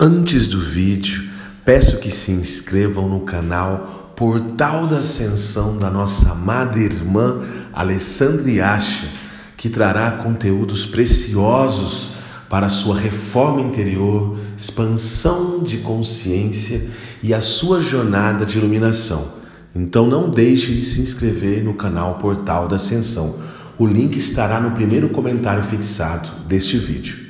Antes do vídeo, peço que se inscrevam no canal Portal da Ascensão da nossa amada irmã Alessandra Acha, que trará conteúdos preciosos para sua reforma interior, expansão de consciência e a sua jornada de iluminação. Então não deixe de se inscrever no canal Portal da Ascensão. O link estará no primeiro comentário fixado deste vídeo.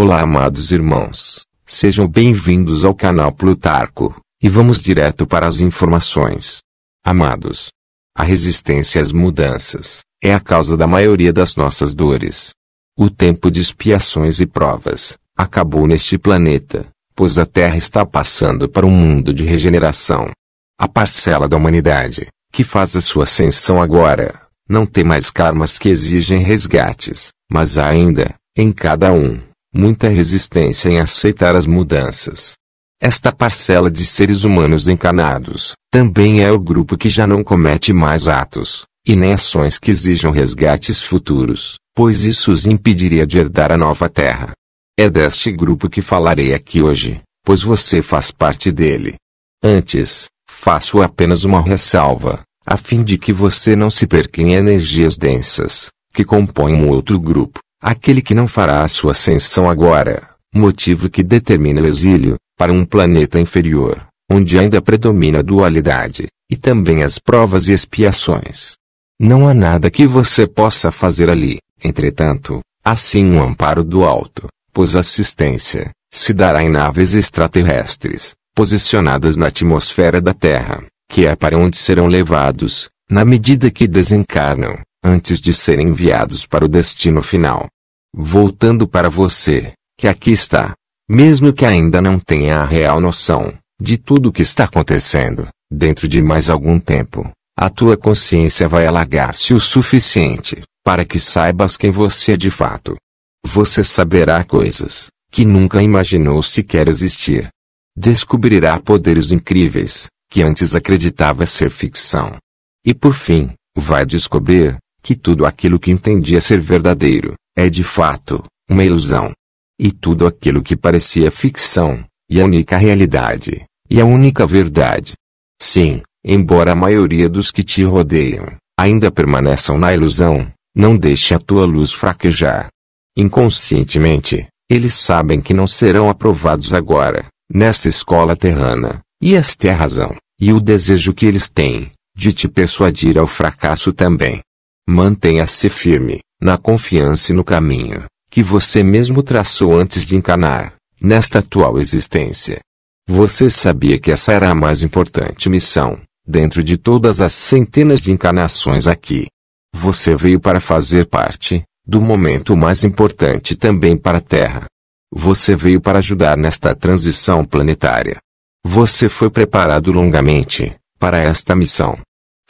Olá, amados irmãos. Sejam bem-vindos ao canal Plutarco, e vamos direto para as informações. Amados, a resistência às mudanças é a causa da maioria das nossas dores. O tempo de expiações e provas acabou neste planeta, pois a Terra está passando para um mundo de regeneração. A parcela da humanidade que faz a sua ascensão agora não tem mais karmas que exigem resgates, mas há ainda, em cada um, muita resistência em aceitar as mudanças. Esta parcela de seres humanos encarnados também é o grupo que já não comete mais atos, e nem ações que exijam resgates futuros, pois isso os impediria de herdar a nova terra. É deste grupo que falarei aqui hoje, pois você faz parte dele. Antes, faço apenas uma ressalva, a fim de que você não se perca em energias densas, que compõem um outro grupo. Aquele que não fará a sua ascensão agora, motivo que determina o exílio, para um planeta inferior, onde ainda predomina a dualidade, e também as provas e expiações. Não há nada que você possa fazer ali, entretanto, assim um amparo do alto, pois assistência, se dará em naves extraterrestres, posicionadas na atmosfera da Terra, que é para onde serão levados, na medida que desencarnam, antes de serem enviados para o destino final voltando para você, que aqui está, mesmo que ainda não tenha a real noção de tudo o que está acontecendo, dentro de mais algum tempo, a tua consciência vai alargar-se o suficiente para que saibas quem você é de fato. Você saberá coisas que nunca imaginou sequer existir. Descobrirá poderes incríveis que antes acreditava ser ficção. E por fim, vai descobrir que tudo aquilo que entendia ser verdadeiro é de fato uma ilusão. E tudo aquilo que parecia ficção, e a única realidade, e a única verdade. Sim, embora a maioria dos que te rodeiam ainda permaneçam na ilusão, não deixe a tua luz fraquejar. Inconscientemente, eles sabem que não serão aprovados agora, nessa escola terrana, e esta é a razão, e o desejo que eles têm, de te persuadir ao fracasso também. Mantenha-se firme, na confiança e no caminho que você mesmo traçou antes de encanar nesta atual existência. Você sabia que essa era a mais importante missão, dentro de todas as centenas de encarnações aqui. Você veio para fazer parte do momento mais importante também para a Terra. Você veio para ajudar nesta transição planetária. Você foi preparado longamente para esta missão,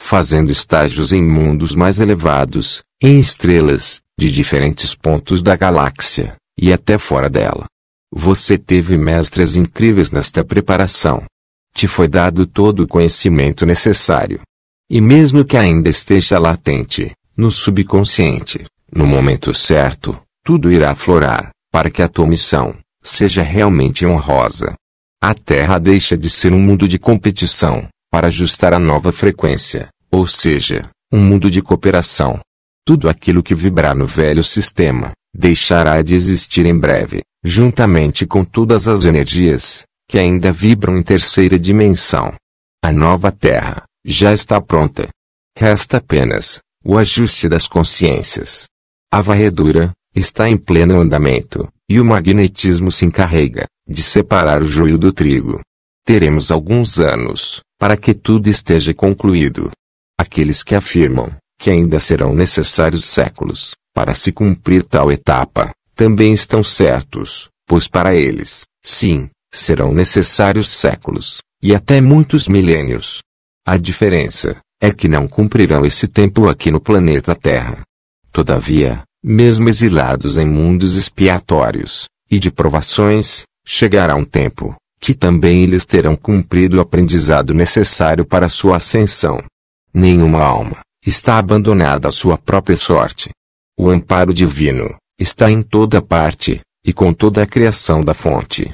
fazendo estágios em mundos mais elevados, em estrelas, de diferentes pontos da galáxia, e até fora dela. Você teve mestres incríveis nesta preparação. Te foi dado todo o conhecimento necessário. E mesmo que ainda esteja latente, no subconsciente, no momento certo, tudo irá aflorar, para que a tua missão seja realmente honrosa. A Terra deixa de ser um mundo de competição, para ajustar a nova frequência, ou seja, um mundo de cooperação, tudo aquilo que vibrar no velho sistema, deixará de existir em breve, juntamente com todas as energias, que ainda vibram em terceira dimensão. A nova Terra, já está pronta. Resta apenas, o ajuste das consciências. A varredura, está em pleno andamento, e o magnetismo se encarrega, de separar o joio do trigo. Teremos alguns anos, para que tudo esteja concluído. Aqueles que afirmam que ainda serão necessários séculos, para se cumprir tal etapa, também estão certos, pois para eles, sim, serão necessários séculos, e até muitos milênios. A diferença é que não cumprirão esse tempo aqui no planeta Terra. Todavia, mesmo exilados em mundos expiatórios e de provações, chegará um tempo que também eles terão cumprido o aprendizado necessário para sua ascensão. Nenhuma alma está abandonada à sua própria sorte. O amparo divino está em toda parte, e com toda a criação da fonte.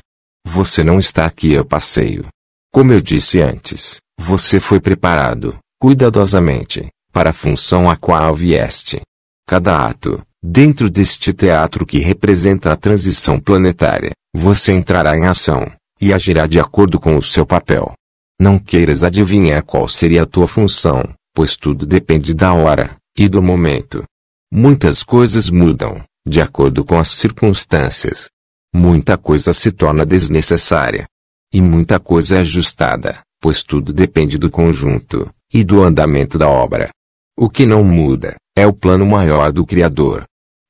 Você não está aqui a passeio. Como eu disse antes, você foi preparado, cuidadosamente, para a função a qual vieste. Cada ato, dentro deste teatro que representa a transição planetária, você entrará em ação, e agirá de acordo com o seu papel. Não queiras adivinhar qual seria a tua função, pois tudo depende da hora e do momento. Muitas coisas mudam, de acordo com as circunstâncias. Muita coisa se torna desnecessária. E muita coisa é ajustada, pois tudo depende do conjunto e do andamento da obra. O que não muda é o plano maior do Criador.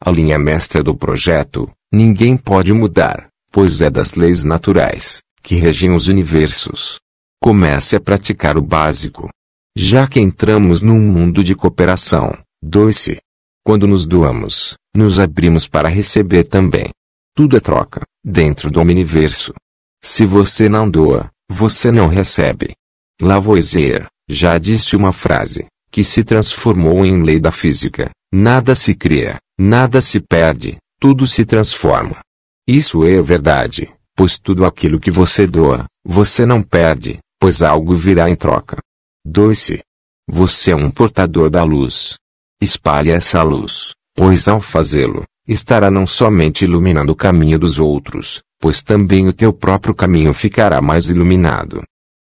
A linha mestra do projeto, ninguém pode mudar, pois é das leis naturais que regem os universos. Comece a praticar o básico, já que entramos num mundo de cooperação, doe-se. Quando nos doamos, nos abrimos para receber também. Tudo é troca, dentro do universo. Se você não doa, você não recebe. Lavoisier já disse uma frase, que se transformou em lei da física: nada se cria, nada se perde, tudo se transforma. Isso é verdade, pois tudo aquilo que você doa, você não perde, pois algo virá em troca. Doce. Você é um portador da luz. Espalhe essa luz, pois ao fazê-lo, estará não somente iluminando o caminho dos outros, pois também o teu próprio caminho ficará mais iluminado.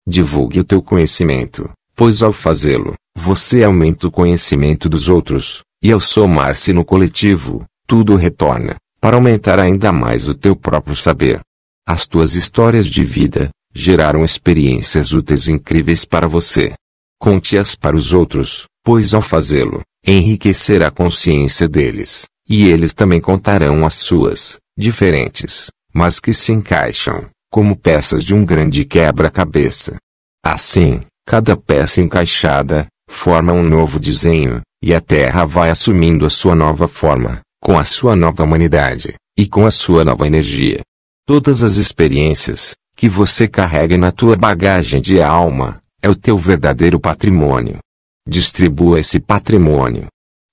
Divulgue o teu conhecimento, pois ao fazê-lo, você aumenta o conhecimento dos outros, e ao somar-se no coletivo, tudo retorna, para aumentar ainda mais o teu próprio saber. As tuas histórias de vida geraram experiências úteis incríveis para você. Conte-as para os outros, pois ao fazê-lo, enriquecerá a consciência deles, e eles também contarão as suas, diferentes, mas que se encaixam, como peças de um grande quebra-cabeça. Assim, cada peça encaixada, forma um novo desenho, e a Terra vai assumindo a sua nova forma, com a sua nova humanidade, e com a sua nova energia. Todas as experiências, que você carrega na tua bagagem de alma, é o teu verdadeiro patrimônio. Distribua esse patrimônio.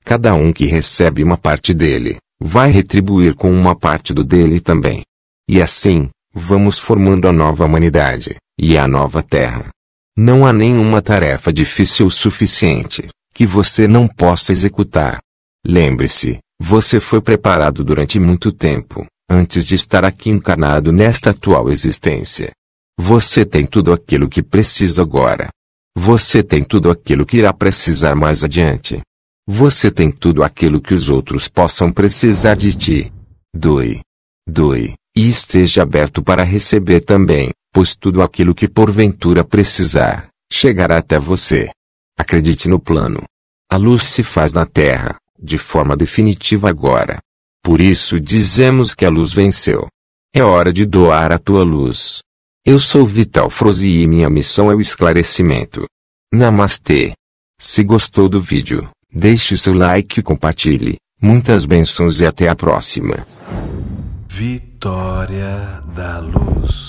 Cada um que recebe uma parte dele, vai retribuir com uma parte do dele também. E assim, vamos formando a nova humanidade, e a nova terra. Não há nenhuma tarefa difícil o suficiente, que você não possa executar. Lembre-se, você foi preparado durante muito tempo, antes de estar aqui encarnado nesta atual existência. Você tem tudo aquilo que precisa agora. Você tem tudo aquilo que irá precisar mais adiante. Você tem tudo aquilo que os outros possam precisar de ti. Doe. Doe, e esteja aberto para receber também, pois tudo aquilo que porventura precisar, chegará até você. Acredite no plano. A luz se faz na terra, de forma definitiva agora. Por isso dizemos que a luz venceu. É hora de doar a tua luz. Eu sou Vital Frozi e minha missão é o esclarecimento. Namastê! Se gostou do vídeo, deixe seu like e compartilhe. Muitas bênçãos e até a próxima. Vitória da Luz